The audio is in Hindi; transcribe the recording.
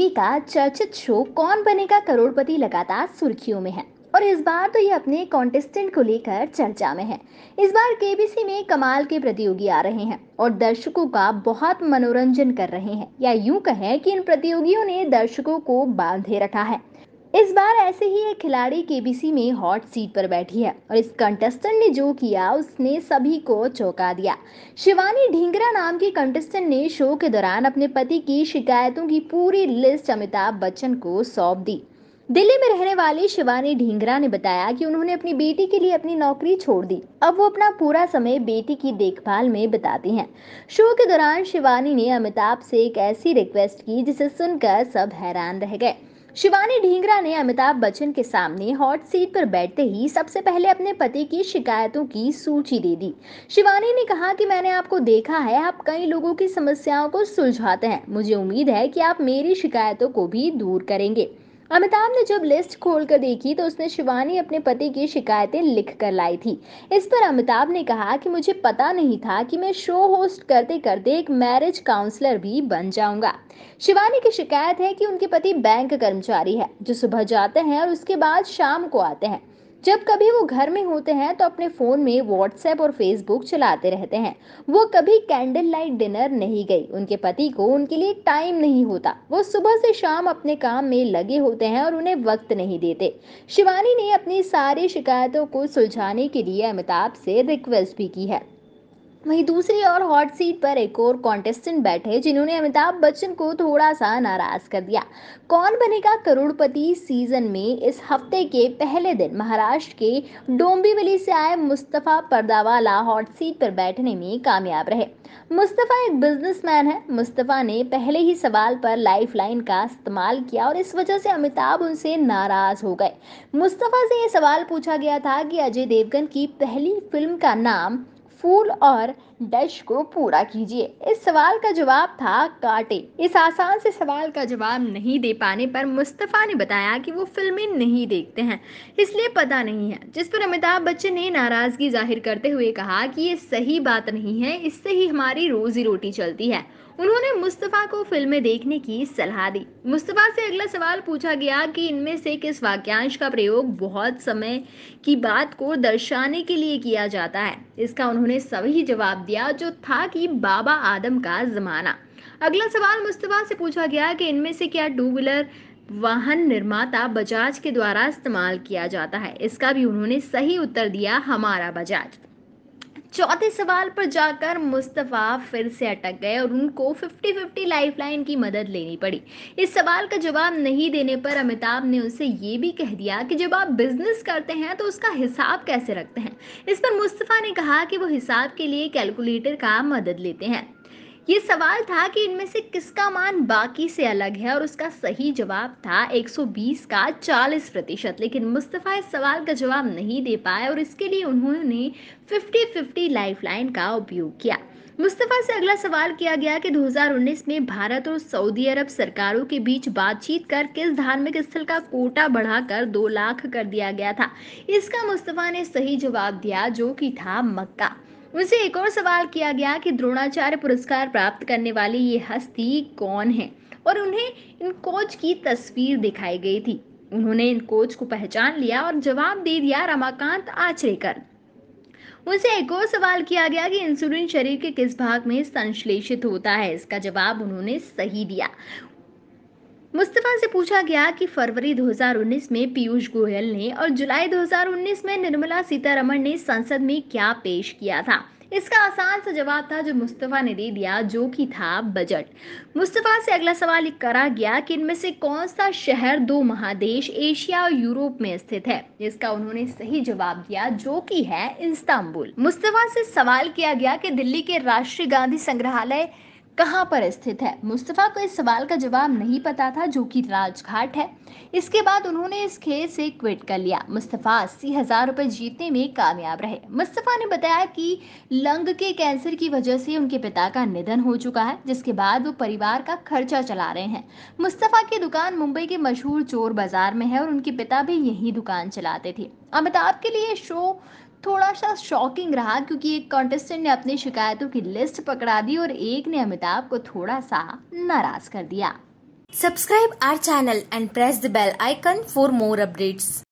टीवी का चर्चित शो कौन बनेगा करोड़पति लगातार सुर्खियों में है और इस बार तो ये अपने कॉन्टेस्टेंट को लेकर चर्चा में है इस बार केबीसी में कमाल के प्रतियोगी आ रहे हैं और दर्शकों का बहुत मनोरंजन कर रहे हैं या यूं कहें कि इन प्रतियोगियों ने दर्शकों को बांधे रखा है इस बार ऐसे ही एक खिलाड़ी केबीसी में हॉट सीट पर बैठी है और इस कंटेस्टेंट ने जो किया उसने सभी को चौंका दिया शिवानी ढींगरा नाम की कंटेस्टेंट ने शो के दौरान अपने पति की शिकायतों की पूरी लिस्ट अमिताभ बच्चन को सौंप दी दिल्ली में रहने वाली शिवानी ढींगरा ने बताया कि उन्होंने अपनी बेटी के लिए अपनी नौकरी छोड़ दी अब वो अपना पूरा समय बेटी की देखभाल में बिताती हैं शो के दौरान शिवानी ने अमिताभ से एक ऐसी रिक्वेस्ट की जिसे सुनकर सब हैरान रह गए शिवानी ढींगरा ने अमिताभ बच्चन के सामने हॉट सीट पर बैठते ही सबसे पहले अपने पति की शिकायतों की सूची दे दी शिवानी ने कहा कि मैंने आपको देखा है आप कई लोगों की समस्याओं को सुलझाते हैं मुझे उम्मीद है कि आप मेरी शिकायतों को भी दूर करेंगे अमिताभ ने जब लिस्ट खोल कर देखी तो उसने शिवानी अपने पति की शिकायतें लिख कर लाई थी इस पर अमिताभ ने कहा कि मुझे पता नहीं था कि मैं शो होस्ट करते करते एक मैरिज काउंसलर भी बन जाऊंगा शिवानी की शिकायत है कि उनके पति बैंक कर्मचारी है जो सुबह जाते हैं और उसके बाद शाम को आते हैं जब कभी वो घर में होते हैं तो अपने फ़ोन में व्हाट्सएप और फेसबुक चलाते रहते हैं वो कभी कैंडल लाइट डिनर नहीं गई उनके पति को उनके लिए टाइम नहीं होता वो सुबह से शाम अपने काम में लगे होते हैं और उन्हें वक्त नहीं देते शिवानी ने अपनी सारी शिकायतों को सुलझाने के लिए अमिताभ से रिक्वेस्ट भी की है वहीं दूसरी ओर हॉट सीट पर एक और कॉन्टेस्टेंट बैठे जिन्होंने अमिताभ बच्चन को थोड़ा सा नाराज कर दिया कौन बनेगा करोड़पति सीजन में इस हफ्ते के पहले दिन महाराष्ट्र के डोंबिवली से आए मुस्तफ़ा पर्दावाला हॉट सीट पर बैठने में कामयाब रहे मुस्तफ़ा एक बिजनेसमैन है मुस्तफ़ा ने पहले ही सवाल पर लाइफलाइन का इस्तेमाल किया और इस वजह से अमिताभ उनसे नाराज हो गए मुस्तफ़ा से ये सवाल पूछा गया था कि अजय देवगन की पहली फिल्म का नाम फूल और डैश को पूरा कीजिए इस सवाल का जवाब था काटे इस आसान से सवाल का जवाब नहीं दे पाने पर मुस्तफ़ा ने बताया कि वो फिल्में नहीं देखते हैं इसलिए पता नहीं है जिस पर अमिताभ बच्चन ने नाराज़गी जाहिर करते हुए कहा कि ये सही बात नहीं है इससे ही हमारी रोज़ी रोटी चलती है उन्होंने मुस्तफ़ा को फिल्में देखने की सलाह दी मुस्तफ़ा से अगला सवाल पूछा गया कि इनमें से किस वाक्यांश का प्रयोग बहुत समय की बात को दर्शाने के लिए किया जाता है इसका उन्होंने सभी जवाब दिया जो था कि बाबा आदम का ज़माना अगला सवाल मुस्तफ़ा से पूछा गया कि इनमें से क्या टू व्हीलर वाहन निर्माता बजाज के द्वारा इस्तेमाल किया जाता है इसका भी उन्होंने सही उत्तर दिया हमारा बजाज चौथे सवाल पर जाकर मुस्तफ़ा फिर से अटक गए और उनको 50-50 लाइफलाइन की मदद लेनी पड़ी इस सवाल का जवाब नहीं देने पर अमिताभ ने उसे ये भी कह दिया कि जब आप बिजनेस करते हैं तो उसका हिसाब कैसे रखते हैं इस पर मुस्तफ़ा ने कहा कि वो हिसाब के लिए कैलकुलेटर का मदद लेते हैं ये सवाल था कि इनमें से किसका मान बाकी से अलग है और उसका सही जवाब था 120 का 40 प्रतिशत लेकिन मुस्तफ़ा इस सवाल का जवाब नहीं दे पाए और इसके लिए उन्होंने 50-50 लाइफलाइन का उपयोग किया मुस्तफ़ा से अगला सवाल किया गया कि 2019 में भारत और सऊदी अरब सरकारों के बीच बातचीत कर किस धार्मिक स्थल का कोटा बढ़ाकर दो लाख कर दिया गया था इसका मुस्तफ़ा ने सही जवाब दिया जो कि था मक्का उनसे एक और सवाल किया गया कि द्रोणाचार्य पुरस्कार प्राप्त करने वाली ये हस्ती कौन है और उन्हें इन कोच की तस्वीर दिखाई गई थी उन्होंने इन कोच को पहचान लिया और जवाब दे दिया रमाकांत आचरेकर उनसे एक और सवाल किया गया कि इंसुलिन शरीर के किस भाग में संश्लेषित होता है इसका जवाब उन्होंने सही दिया मुस्तफ़ा से पूछा गया कि फरवरी 2019 में पीयूष गोयल ने और जुलाई 2019 में निर्मला सीतारमण ने संसद में क्या पेश किया था इसका आसान सा जवाब था जो मुस्तफ़ा ने दे दिया जो कि था बजट मुस्तफ़ा से अगला सवाल करा गया कि इनमें से कौन सा शहर दो महादेश एशिया और यूरोप में स्थित है इसका उन्होंने सही जवाब दिया जो कि है इस्तांबुल मुस्तफ़ा से सवाल किया गया कि दिल्ली के राष्ट्रीय गांधी संग्रहालय कहाँ पर स्थित है मुस्तफ़ा को इस सवाल का जवाब नहीं पता था जो कि राजघाट है इसके बाद उन्होंने इस खेल से क्विट कर लिया मुस्तफ़ा अस्सी हज़ार रुपये जीतने में कामयाब रहे मुस्तफ़ा ने बताया कि लंग के कैंसर की वजह से उनके पिता का निधन हो चुका है जिसके बाद वो परिवार का खर्चा चला रहे हैं मुस्तफ़ा की दुकान मुंबई के मशहूर चोर बाज़ार में है और उनके पिता भी यही दुकान चलाते थे अमिताभ के लिए शो थोड़ा सा शॉकिंग रहा क्योंकि एक कॉन्टेस्टेंट ने अपनी शिकायतों की लिस्ट पकड़ा दी और एक ने अमिताभ को थोड़ा सा नाराज कर दिया subscribe our channel and press the bell icon for more updates